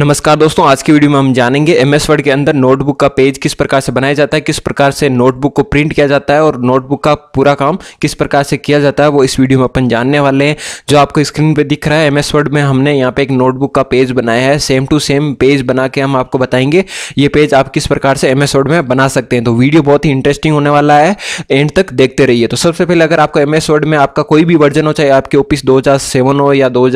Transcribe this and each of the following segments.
नमस्कार दोस्तों आज की वीडियो में हम जानेंगे एम एस वर्ड के अंदर नोटबुक का पेज किस प्रकार से बनाया जाता है किस प्रकार से नोटबुक को प्रिंट किया जाता है और नोटबुक का पूरा काम किस प्रकार से किया जाता है वो इस वीडियो में अपन जानने वाले हैं जो आपको स्क्रीन पे दिख रहा है एम एस वर्ड में हमने यहाँ पे एक नोटबुक का पेज बनाया है सेम टू सेम पेज बना के हम आपको बताएंगे ये पेज आप किस प्रकार से एम एस वर्ड में बना सकते हैं तो वीडियो बहुत ही इंटरेस्टिंग होने वाला है एंड तक देखते रहिए तो सबसे पहले अगर आपको एम एस वर्ड में आपका कोई भी वर्जन हो चाहे आपके ऑफिस दो हो या दो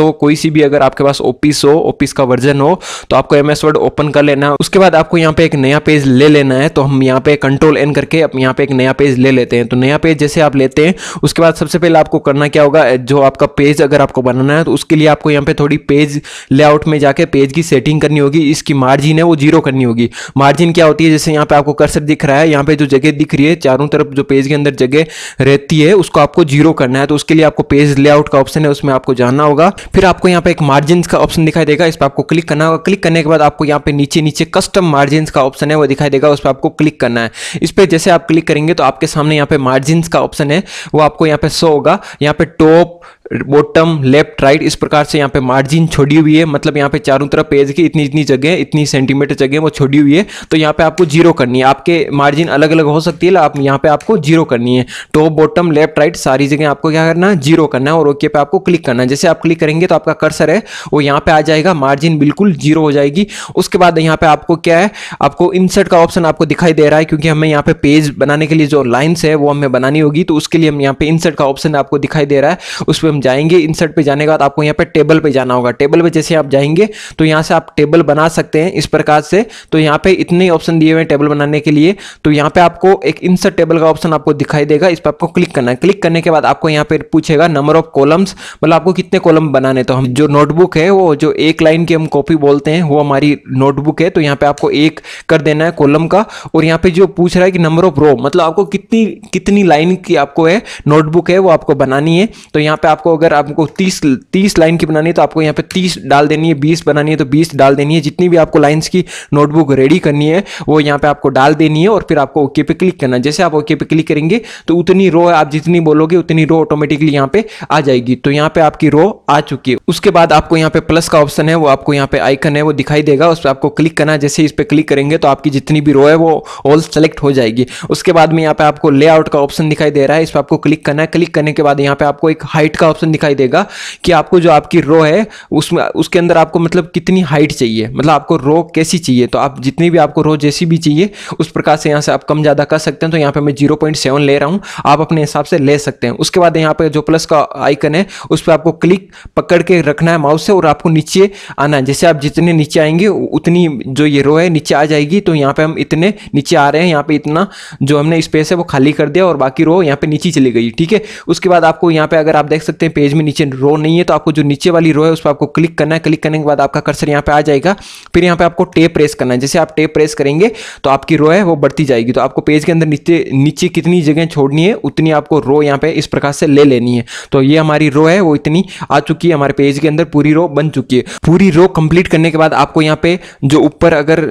हो कोई सी भी अगर आपके पास ऑफिस हो ऑफिस 2021 का वर्जन हो तो आपको एम एस वर्ड ओपन कर लेना है उसके बाद आपको यहाँ पे एक नया पेज ले लेना है तो हम यहाँ पे कंट्रोल एन करके यहाँ पे एक नया पेज ले लेते हैं तो नया पेज जैसे आप लेते हैं उसके बाद सबसे पहले आपको करना क्या होगा जो आपका पेज अगर आपको बनाना है तो उसके लिए आपको यहाँ पे थोड़ी पेज लेआउट में जाके पेज की सेटिंग करनी होगी इसकी मार्जिन है वो जीरो करनी होगी मार्जिन क्या होती है जैसे यहाँ पे आपको कर्सर दिख रहा है यहाँ पे जो जगह दिख रही है चारों तरफ जो पेज के अंदर जगह रहती है उसको आपको जीरो करना है तो उसके लिए आपको पेज लेआउट का ऑप्शन है उसमें आपको जानना होगा फिर आपको यहाँ पे एक मार्जिन का ऑप्शन दिखाई देगा इस पर आपको क्लिक करना होगा क्लिक करने के बाद आपको यहाँ पे नीचे नीचे कस्टम मार्जिन का ऑप्शन है वो दिखाई देगा उस पर आपको क्लिक करना है इस पर जैसे आप क्लिक करेंगे तो आपके सामने यहाँ पे मार्जिन का ऑप्शन है वो आपको यहाँ पे शो होगा यहाँ पे टॉप बॉटम लेफ्ट राइट इस प्रकार से यहाँ पे मार्जिन छोड़ी हुई है मतलब यहाँ पे चारों तरफ पेज की इतनी इतनी जगह इतनी सेंटीमीटर जगह वो छोड़ी हुई है तो यहाँ पे आपको जीरो करनी है आपके मार्जिन अलग अलग हो सकती है आप यहाँ पे आपको जीरो करनी है टॉप बॉटम लेफ्ट राइट सारी जगह आपको क्या करना है जीरो करना है और ओके पे आपको क्लिक करना है जैसे आप क्लिक करेंगे तो आपका कर्सर है वो यहाँ पे आ जाएगा मार्जिन बिल्कुल जीरो हो जाएगी उसके बाद यहाँ पे आपको क्या है आपको इंसर्ट का ऑप्शन आपको दिखाई दे रहा है क्योंकि हमें यहाँ पे पेज बनाने के लिए जो लाइन्स है वो हमें बनानी होगी तो उसके लिए हम यहाँ पे इंसर्ट का ऑप्शन आपको दिखाई दे रहा है उस पर हम जाएंगे इंसर्ट पे जाने के बाद आपको यहाँ पे टेबल पे जाना होगा टेबल पे जैसे आप जाएंगे तो यहाँ से आप टेबल बना सकते हैं इस प्रकार से तो यहाँ पे इतने ऑप्शन दिए हुए टेबल बनाने के लिए तो यहाँ पे आपको एक इंसर्ट टेबल का ऑप्शन आपको दिखाई देगा इस पर आपको क्लिक करना है क्लिक करने के बाद आपको यहाँ पे पूछेगा नंबर ऑफ कॉलम्स मतलब आपको कितने कॉलम बनाने तो हम जो नोटबुक है वो जो एक लाइन की हम कॉपी बोलते हैं वो हमारी नोटबुक है तो यहाँ पे आपको एक कर देना है कॉलम का और यहाँ पे जो पूछ रहा है कि नंबर ऑफ रो मतलब आपको कितनी कितनी लाइन की आपको है नोटबुक है वो आपको बनानी है तो यहाँ पे आपको आपको अगर आपको तीस तीस लाइन की बनानी है तो आपको यहाँ पे तीस डाल देनी है बीस बनानी है तो बीस डाल देनी है जितनी भी आपको लाइन्स की नोटबुक रेडी करनी है वो यहाँ पे आपको डाल देनी है और फिर आपको ओके पे क्लिक करना जैसे आप ओके पे क्लिक करेंगे तो उतनी रो आप जितनी बोलोगे उतनी रो ऑटोमेटिकली यहाँ पे आ जाएगी तो यहाँ पे आपकी रो आ चुकी है उसके बाद आपको यहाँ पे प्लस का ऑप्शन है वो आपको यहाँ पे आइकन है वो दिखाई देगा उस पर आपको क्लिक करना जैसे इस पर क्लिक करेंगे तो आपकी जितनी भी रो है वो ऑल सेलेक्ट हो जाएगी उसके बाद में यहाँ पे आपको लेआउट का ऑप्शन दिखाई दे रहा है इस पर आपको क्लिक करना है क्लिक करने के बाद यहाँ पे आपको एक हाइट का ऑप्शन दिखाई देगा कि आपको जो आपकी रो है उसमें उसके अंदर आपको मतलब कितनी हाइट चाहिए मतलब आपको रो कैसी चाहिए तो आप जितनी भी आपको रो जैसी भी चाहिए उस प्रकार से यहाँ से आप कम ज़्यादा कर सकते हैं तो यहाँ पर मैं जीरो ले रहा हूँ आप अपने हिसाब से ले सकते हैं उसके बाद यहाँ पर जो प्लस का आइकन है उस पर आपको क्लिक पकड़ के रखना है माउस से और आपको नीचे आना है जैसे आप जितने नीचे आएंगे उतनी जो ये रो है नीचे आ जाएगी तो यहाँ पर हम इतने नीचे आ रहे हैं यहाँ पर इतना जो हमने स्पेस है वो खाली कर दिया और बाकी रो यहाँ पे नीचे चली गई ठीक है उसके बाद आपको यहाँ पर अगर आप देख सकते सकते हैं पेज में नीचे रो नहीं है तो आपको जो नीचे वाली रो है उस पर आपको क्लिक करना है क्लिक करने के बाद आपका कर्सर यहाँ पे आ जाएगा फिर यहाँ पे आपको टेप प्रेस करना है जैसे आप टेप प्रेस करेंगे तो आपकी रो है वो बढ़ती जाएगी तो आपको पेज के अंदर नीचे नीचे कितनी जगह छोड़नी है उतनी आपको रो यहाँ पे इस प्रकार से ले लेनी है तो ये हमारी रो है वो इतनी आ चुकी है हमारे पेज के अंदर पूरी रो बन चुकी है पूरी रो कंप्लीट करने के बाद आपको यहाँ पे जो ऊपर अगर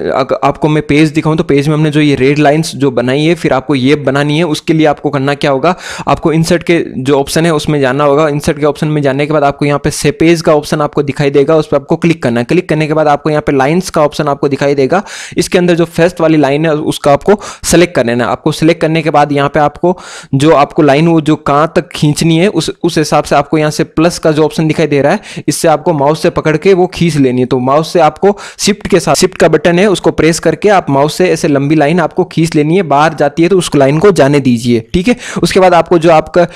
आपको मैं पेज दिखाऊँ तो पेज में हमने जो ये रेड लाइन्स जो बनाई है फिर आपको ये बनानी है उसके लिए आपको करना क्या होगा आपको इंसर्ट के जो ऑप्शन है उसमें जाना होगा कॉन्सेप्ट के ऑप्शन में जाने के बाद आपको यहाँ पे सेपेज का ऑप्शन आपको दिखाई देगा उस पर आपको क्लिक करना है क्लिक करने के बाद आपको यहाँ पे लाइंस का ऑप्शन आपको दिखाई देगा इसके अंदर जो फर्स्ट वाली लाइन है उसका आपको सेलेक्ट कर लेना आपको सेलेक्ट करने के बाद यहाँ पे आपको जो आपको लाइन वो जो कहाँ तक खींचनी है उस उस हिसाब से आपको यहाँ से प्लस का जो ऑप्शन दिखाई दे रहा है इससे आपको माउस से पकड़ के वो खींच लेनी है तो माउस से आपको शिफ्ट के साथ शिफ्ट का बटन है उसको प्रेस करके आप माउस से ऐसे लंबी लाइन आपको खींच लेनी है बाहर जाती है तो उस लाइन को जाने दीजिए ठीक है उसके बाद आपको जो आपका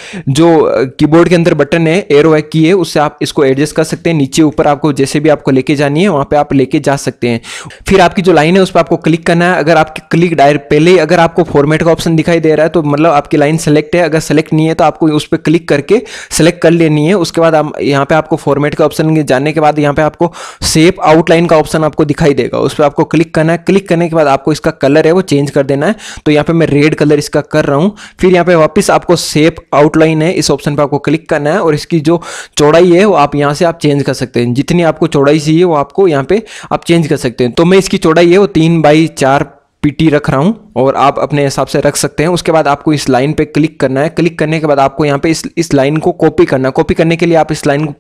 जो कीबोर्ड के अंदर बटन बटन है एयर वैक की है उससे आप इसको एडजस्ट कर सकते हैं नीचे ऊपर आपको जैसे भी आपको लेके जानी है वहां पे आप लेके जा सकते हैं फिर आपकी जो लाइन है उस पर आपको क्लिक करना है अगर आपकी क्लिक डायरेक्ट पहले ही अगर आपको फॉर्मेट का ऑप्शन दिखाई दे रहा है तो मतलब आपकी लाइन सेलेक्ट है अगर सेलेक्ट नहीं है तो आपको उस पर क्लिक करके सेलेक्ट कर लेनी है उसके बाद यहाँ पे आपको फॉर्मेट का ऑप्शन जाने के बाद यहाँ पे आपको सेप आउटलाइन का ऑप्शन आपको दिखाई देगा उस पर आपको क्लिक करना है क्लिक करने के बाद आपको इसका कलर है वो चेंज कर देना है तो यहाँ पे मैं रेड कलर इसका कर रहा हूँ फिर यहाँ पे वापस आपको सेप आउटलाइन है इस ऑप्शन पर आपको क्लिक करना है और इसकी जो चौड़ाई है वो आप यहाँ से आप चेंज कर सकते हैं जितनी आपको चौड़ाई चाहिए वो आपको यहाँ पे आप चेंज कर सकते हैं तो मैं इसकी चौड़ाई है वो तीन बाई चार पीटी रख रहा हूँ और आप अपने हिसाब से रख सकते हैं उसके बाद आपको इस लाइन पे क्लिक करना है क्लिक करने के बाद आपको यहाँ पे इस इस लाइन को कॉपी करना है कॉपी करने के लिए आप इस लाइन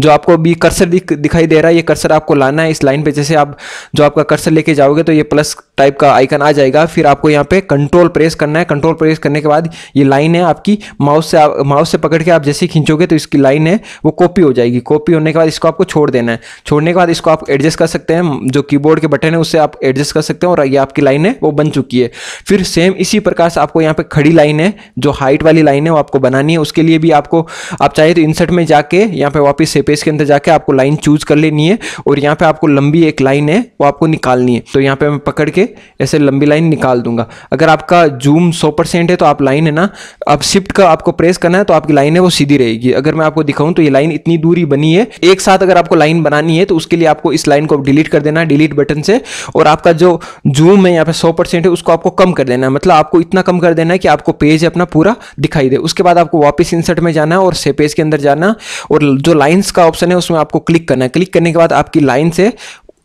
जो आपको अभी कर्सर दिख, दिखाई दे रहा है ये कर्सर आपको लाना है इस लाइन पे जैसे आप जो आपका कर्सर लेके जाओगे तो ये प्लस टाइप का आइकन आ जाएगा फिर आपको यहाँ पे कंट्रोल प्रेस करना है कंट्रोल प्रेस करने के बाद ये लाइन है आपकी माउस से आप माउस से पकड़ के आप जैसे खींचोगे तो इसकी लाइन है वो कॉपी हो जाएगी कॉपी होने के बाद इसको आपको छोड़ देना है छोड़ने के बाद इसको आप एडजस्ट कर सकते हैं जो कीबोर्ड के बटन है उससे आप एडजस्ट कर सकते हैं और ये आपकी लाइन है वो बन चुकी है फिर सेम इसी प्रकार से आपको यहाँ पे खड़ी लाइन है जो हाइट वाली लाइन है वो आपको बनानी है उसके लिए भी आपको आप चाहे तो इंसर्ट में जाके यहाँ पे वापस से पेज के अंदर जाके आपको लाइन चूज कर लेनी है और यहाँ पे आपको लंबी एक लाइन है वो आपको निकालनी है तो यहाँ पे मैं पकड़ के ऐसे लंबी लाइन निकाल दूंगा अगर आपका जूम सौ है तो आप लाइन है ना अब शिफ्ट का आपको प्रेस करना है तो आपकी लाइन है वो सीधी रहेगी अगर मैं आपको दिखाऊं तो ये लाइन इतनी दूरी बनी है एक साथ अगर आपको लाइन बनानी है तो उसके लिए आपको इस लाइन को डिलीट कर देना डिलीट बटन से और आपका जो जूम है यहाँ पे सौ परसेंट है उसको आप आपको कम कर देना है मतलब आपको इतना कम कर देना है कि आपको पेज अपना पूरा दिखाई दे उसके बाद आपको वापस इंसर्ट में जाना है और से पेज के अंदर जाना और जो लाइन्स का ऑप्शन है उसमें आपको क्लिक करना है क्लिक करने के बाद आपकी लाइन से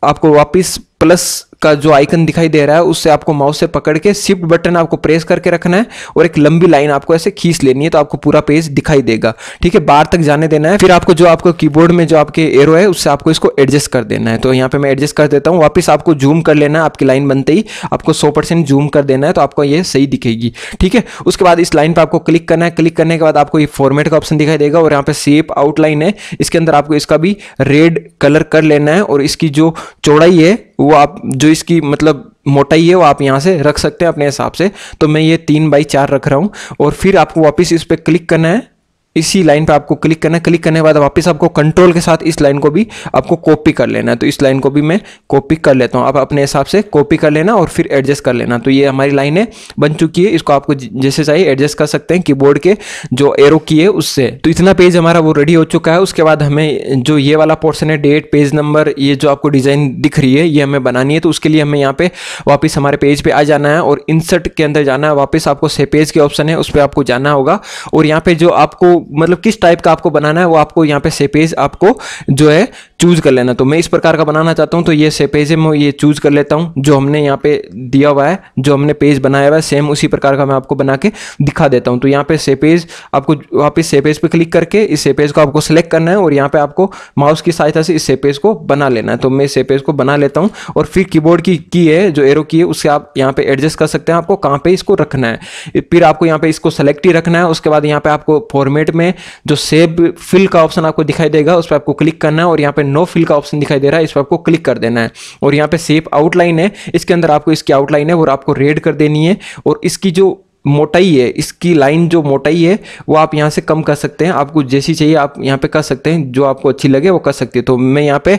आपको वापस प्लस का जो आइकन दिखाई दे रहा है उससे आपको माउस से पकड़ के शिफ्ट बटन आपको प्रेस करके रखना है और एक लंबी लाइन आपको ऐसे खींच लेनी है तो आपको पूरा पेज दिखाई देगा ठीक है बाहर तक जाने देना है फिर आपको जो आपको कीबोर्ड में जो आपके एरो है उससे आपको इसको एडजस्ट कर देना है तो यहाँ पे मैं एडजस्ट कर देता हूँ वापस आपको जूम कर लेना है आपकी लाइन बनते ही आपको सौ जूम कर देना है तो आपको ये सही दिखेगी ठीक है उसके बाद इस लाइन पर आपको क्लिक करना है क्लिक करने के बाद आपको ये फॉर्मेट का ऑप्शन दिखाई देगा और यहाँ पे सेप आउटलाइन है इसके अंदर आपको इसका भी रेड कलर कर लेना है और इसकी जो चौड़ाई है वो आप जो इसकी मतलब मोटाई है वो आप यहाँ से रख सकते हैं अपने हिसाब से तो मैं ये तीन बाई चार रख रहा हूँ और फिर आपको वापस इस पर क्लिक करना है इसी लाइन पे आपको क्लिक करना क्लिक करने के बाद वापस आपको कंट्रोल के साथ इस लाइन को भी आपको कॉपी कर लेना है तो इस लाइन को भी मैं कॉपी कर लेता हूँ आप अपने हिसाब से कॉपी कर लेना और फिर एडजस्ट कर लेना तो ये हमारी लाइन है बन चुकी है इसको आपको जैसे चाहिए एडजस्ट कर सकते हैं कीबोर्ड के जो एरो की है उससे तो इतना पेज हमारा वो रेडी हो चुका है उसके बाद हमें जो ये वाला पोर्सन है डेट पेज नंबर ये जो आपको डिज़ाइन दिख रही है ये हमें बनानी है तो उसके लिए हमें यहाँ पे वापस हमारे पेज पे आ जाना है और इंसर्ट के अंदर जाना है वापस आपको से पेज के ऑप्शन है उस पर आपको जाना होगा और यहाँ पे जो आपको मतलब किस टाइप का आपको बनाना है वो आपको यहाँ पे सेपेज आपको जो है चूज़ कर लेना तो मैं इस प्रकार का बनाना चाहता हूँ तो ये सेपेज मैं ये चूज़ कर लेता हूँ जो हमने यहाँ पे दिया हुआ है जो हमने पेज बनाया हुआ है सेम उसी प्रकार का मैं आपको बना के दिखा देता हूँ तो यहाँ पे सेपेज आपको आप इस सेपेज पर क्लिक करके इस सेपेज को आपको सेलेक्ट करना है और यहाँ पे आपको माउस की सहायता से इस सेपेज को बना लेना है तो मैं सेपेज को बना लेता हूँ और फिर कीबोर्ड की की है जो एरो की है उससे आप यहाँ पे एडजस्ट कर सकते हैं आपको कहाँ पे इसको रखना है फिर आपको यहाँ पे इसको सेलेक्ट ही रखना है उसके बाद यहाँ पे आपको फॉर्मेट ब्रैकेट में जो सेव फिल का ऑप्शन आपको दिखाई देगा उस पर आपको क्लिक करना है और यहाँ पे नो फिल का ऑप्शन दिखाई दे रहा है इस पर आपको क्लिक कर देना है और यहाँ पे सेव आउटलाइन है इसके अंदर आपको इसकी आउटलाइन है और आपको रेड कर देनी है और इसकी जो मोटाई है इसकी लाइन जो मोटाई है वो आप यहाँ से कम कर सकते हैं आपको जैसी चाहिए आप यहाँ पे कर सकते हैं जो आपको अच्छी लगे वो कर सकते हैं तो मैं यहाँ पे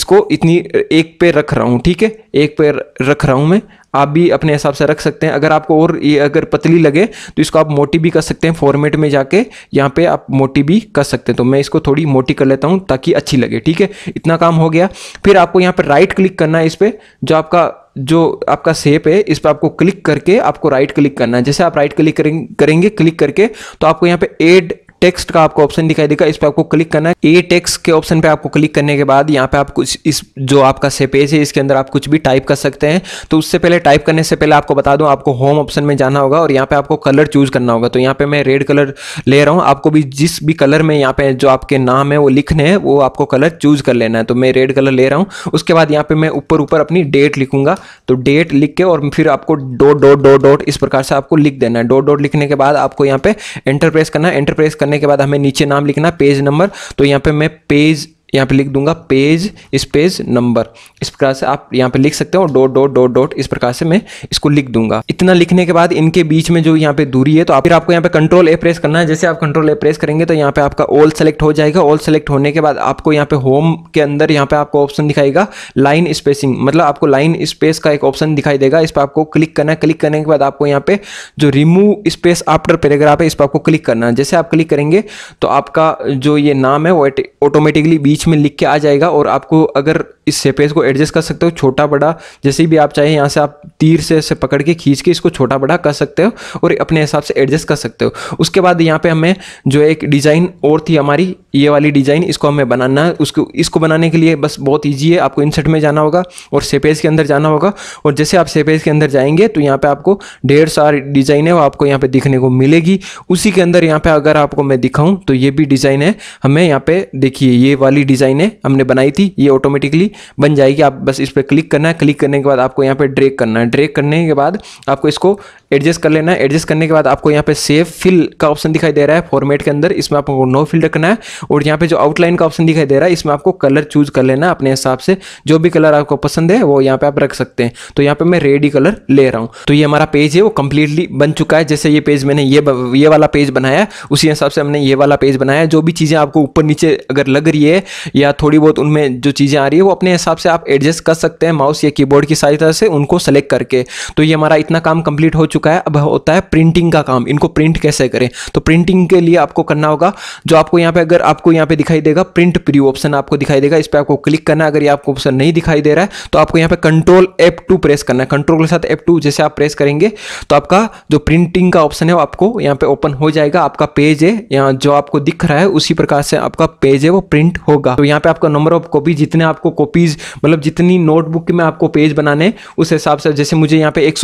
इसको इतनी एक पे रख रहा हूँ ठीक है एक पे रख रहा हूँ मैं आप भी अपने हिसाब से रख सकते हैं अगर आपको और ये अगर पतली लगे तो इसको आप मोटी भी कर सकते हैं फॉर्मेट में जाके यहाँ पे आप मोटी भी कर सकते हैं तो मैं इसको थोड़ी मोटी कर लेता हूँ ताकि अच्छी लगे ठीक है इतना काम हो गया फिर आपको यहाँ पर राइट क्लिक करना है इस पर जो आपका जो आपका सेप है इस पर आपको क्लिक करके आपको राइट क्लिक करना है जैसे आप राइट क्लिक करेंगे क्लिक करके तो आपको यहाँ पे एड टेक्स्ट का आपको ऑप्शन दिखाई देगा इस पर आपको क्लिक करना है ए टेक्स्ट के ऑप्शन पे आपको क्लिक करने के बाद यहाँ पे आप कुछ इस जो आपका से पेज है इसके अंदर आप कुछ भी टाइप कर सकते हैं तो उससे पहले टाइप करने से पहले आपको बता दूं आपको होम ऑप्शन में जाना होगा और यहाँ पे आपको कलर चूज करना होगा तो यहाँ पे मैं रेड कलर ले रहा हूँ आपको भी जिस भी कलर में यहाँ पे जो आपके नाम है वो लिखने हैं वो आपको कलर चूज कर लेना है तो मैं रेड कलर ले रहा हूँ उसके बाद यहाँ पे मैं ऊपर ऊपर अपनी डेट लिखूंगा तो डेट लिख के और फिर आपको डोट डोट डोट डोट इस प्रकार से आपको लिख देना है डोट डोट लिखने के बाद आपको यहाँ पे एंटर प्रेस करना है एंटर प्रेस करने के बाद हमें नीचे नाम लिखना पेज नंबर तो यहाँ पे मैं पेज यहाँ पे लिख दूंगा पेज स्पेस नंबर इस प्रकार से आप यहाँ पे लिख सकते हो डॉट डॉट डॉट डॉट इस प्रकार से मैं इसको लिख दूंगा इतना लिखने के बाद इनके बीच में जो यहाँ पे दूरी है तो आप फिर आपको यहाँ पे कंट्रोल ए प्रेस करना है जैसे आप कंट्रोल ए प्रेस करेंगे तो यहाँ पे आपका ऑल सेलेक्ट हो जाएगा ऑल सेलेक्ट होने के बाद आपको यहाँ पे होम के अंदर यहाँ पे आपको ऑप्शन दिखाएगा लाइन स्पेसिंग मतलब आपको लाइन स्पेस का एक ऑप्शन दिखाई देगा इस पर आपको क्लिक करना है क्लिक करने के बाद आपको यहाँ पे जो रिमूव स्पेस आफ्टर पैराग्राफ है इस पर आपको क्लिक करना है जैसे आप क्लिक करेंगे तो आपका जो ये नाम है वो ऑटोमेटिकली बीच बीच में लिख के आ जाएगा और आपको अगर इस सेपेज को एडजस्ट कर सकते हो छोटा बड़ा जैसे भी आप चाहें यहाँ से आप तीर से इसे पकड़ के खींच के इसको छोटा बड़ा कर सकते हो और अपने हिसाब से एडजस्ट कर सकते हो उसके बाद यहाँ पे हमें जो एक डिज़ाइन और थी हमारी ये वाली डिज़ाइन इसको हमें बनाना है उसको इसको बनाने के लिए बस बहुत ईजी है आपको इंसर्ट में जाना होगा और सेपेज के अंदर जाना होगा और जैसे आप सेपेज के अंदर जाएंगे तो यहाँ पे आपको ढेर सारी डिज़ाइन है वो आपको यहाँ पे दिखने को मिलेगी उसी के अंदर यहाँ पे अगर आपको मैं दिखाऊँ तो ये भी डिज़ाइन है हमें यहाँ पर देखिए ये वाली डिज़ाइन है हमने बनाई थी ये ऑटोमेटिकली बन जाएगी आप बस इस पर क्लिक करना है क्लिक करने के बाद आपको यहाँ पर ड्रेक करना है ड्रेक करने के बाद आपको इसको एडजस्ट कर लेना है एडजस्ट करने के बाद आपको यहाँ पे सेव फिल का ऑप्शन दिखाई दे रहा है फॉर्मेट के अंदर इसमें आपको नो फिल रखना है और यहाँ पे जो आउटलाइन का ऑप्शन दिखाई दे रहा है इसमें आपको कलर चूज कर लेना अपने हिसाब से जो भी कलर आपको पसंद है वो यहाँ पे आप रख सकते हैं तो यहाँ पे मैं रेड ही कलर ले रहा हूँ तो ये हमारा पेज है वो कंप्लीटली बन चुका है जैसे ये पेज मैंने ये ये वाला पेज बनाया उसी हिसाब से हमने ये वाला पेज बनाया जो भी चीज़ें आपको ऊपर नीचे अगर लग रही है या थोड़ी बहुत उनमें जो चीज़ें आ रही है वो अपने हिसाब से आप एडजस्ट कर सकते हैं माउस या कीबोर्ड की सहायता से उनको सेलेक्ट करके तो ये हमारा इतना काम कंप्लीट हो चुका है अब होता है प्रिंटिंग का काम इनको प्रिंट कैसे करें तो प्रिंटिंग के लिए आपको करना होगा जो आपको यहाँ पे अगर आपको यहाँ पे दिखाई देगा प्रिंट प्रीव्यू ऑप्शन आपको दिखाई देगा इस पर आपको क्लिक करना अगर ये आपको ऑप्शन नहीं दिखाई दे रहा है तो आपको यहाँ पे कंट्रोल एप टू प्रेस करना है कंट्रोल के साथ एप टू जैसे आप प्रेस करेंगे तो आपका जो प्रिंटिंग का ऑप्शन है वो आपको यहाँ पे ओपन हो जाएगा आपका पेज है यहाँ जो आपको दिख रहा है उसी प्रकार से आपका पेज है वो प्रिंट होगा तो यहाँ पे आपका नंबर ऑफ कॉपी जितने आपको कॉपीज मतलब जितनी नोटबुक में आपको पेज बनाने उस हिसाब से जैसे मुझे यहाँ पे एक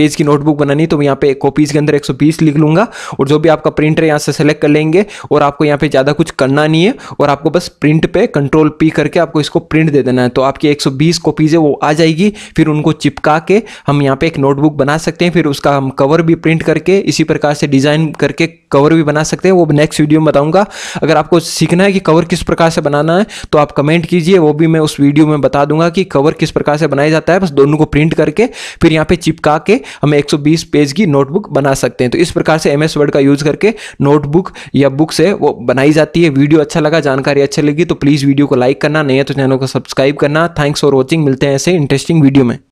पेज की नोटबुक बनानी तो यहाँ पे कॉपीज के अंदर एक लिख लूंगा और जो भी आपका प्रिंटर यहाँ से सेलेक्ट कर लेंगे और आपको यहाँ पे ज़्यादा कुछ कुछ करना नहीं है और आपको बस प्रिंट पे कंट्रोल पी करके आपको इसको प्रिंट दे देना है तो आपकी 120 कॉपीज़ है वो आ जाएगी फिर उनको चिपका के हम यहाँ पे एक नोटबुक बना सकते हैं फिर उसका हम कवर भी प्रिंट करके इसी प्रकार से डिज़ाइन करके कवर भी बना सकते हैं वो नेक्स्ट वीडियो में बताऊँगा अगर आपको सीखना है कि कवर किस प्रकार से बनाना है तो आप कमेंट कीजिए वो भी मैं उस वीडियो में बता दूंगा कि कवर किस प्रकार से बनाया जाता है बस दोनों को प्रिंट करके फिर यहाँ पे चिपका के हम 120 पेज की नोटबुक बना सकते हैं तो इस प्रकार से एम वर्ड का यूज़ करके नोटबुक या बुक्स है वो बनाई जाती है ये वीडियो अच्छा लगा जानकारी अच्छी लगी तो प्लीज़ वीडियो को लाइक करना नहीं है तो चैनल को सब्सक्राइब करना थैंक्स फॉर वॉचिंग मिलते हैं ऐसे इंटरेस्टिंग वीडियो में